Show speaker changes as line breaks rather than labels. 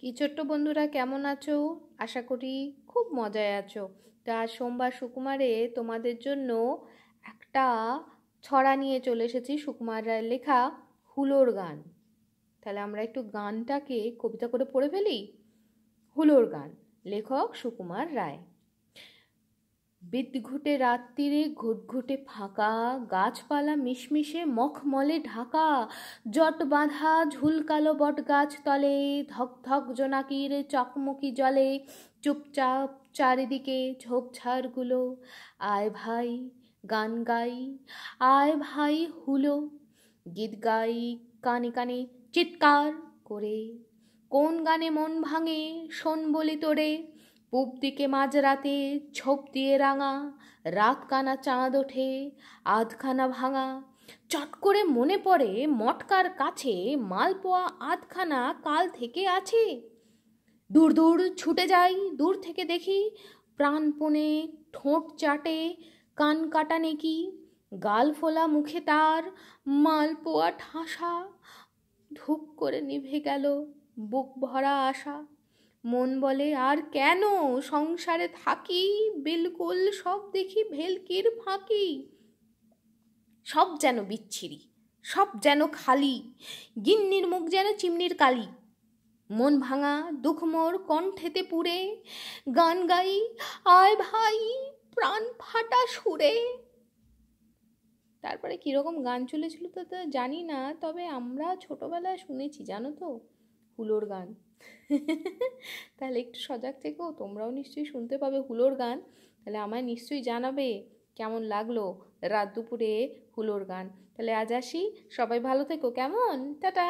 কি ছোট্ট বন্ধুরা কেমন আছো আশা করি খুব মজায় আছো তা সোমবার সুকুমারে তোমাদের জন্য একটা ছড়া নিয়ে চলে এসেছি সুকুমার রায়ের লেখা হুলোর গান তাহলে আমরা একটু গানটাকে কবিতা করে পড়ে ফেলি হুলোর গান লেখক সুকুমার রায় বিদঘুটে রাত্রিরে ঘুটঘুটে ফাঁকা গাছপালা মিশমিশে মখমলে ঢাকা জট বাঁধা ঝুলকালো বট গাছ তলে ধক ধক জোনাকির চকমকি জলে চুপচাপ চারিদিকে ঝোপঝাড়গুলো আয় ভাই গান গাই আয় ভাই হুলো গীত গাই কানে কানে চিৎকার করে কোন গানে মন ভাঙে শোন বলি তোরে পূব দিকে মাঝরাতে ছোপ দিয়ে রাঙা রাত কানা চাঁদ ওঠে আধখানা ভাঙা চট করে মনে পড়ে মটকার কাছে মালপোয়া আধখানা কাল থেকে আছে দূর দূর ছুটে যাই দূর থেকে দেখি প্রাণপণে ঠোঁট চাটে কান কাটা নেকি গাল ফোলা মুখে তার মালপোয়া ঠাসা ধুক করে নিভে গেল বুক ভরা আশা মন বলে আর কেন সংসারে থাকি বিলকুল সব দেখি ভেলকির ফাঁকি সব যেন বিচ্ছিরি সব যেন খালি গিন্নির মুখ যেন চিমনির কালি মন ভাঙা দুঃখমোর কণ্ঠেতে পুরে গান গাই আয় ভাই প্রাণ ফাটা সুরে তারপরে কীরকম গান চলেছিল তো জানি না তবে আমরা ছোটোবেলায় শুনেছি জানো তো হুলোর গান তাহলে একটু সজাগ থেকো তোমরাও নিশ্চয়ই শুনতে পাবে হুলোর গান তাহলে আমায় নিশ্চয়ই জানাবে কেমন লাগলো রাত দুপুরে হুলোর গান তাহলে আজ আসি সবাই ভালো থেকো কেমন টাটা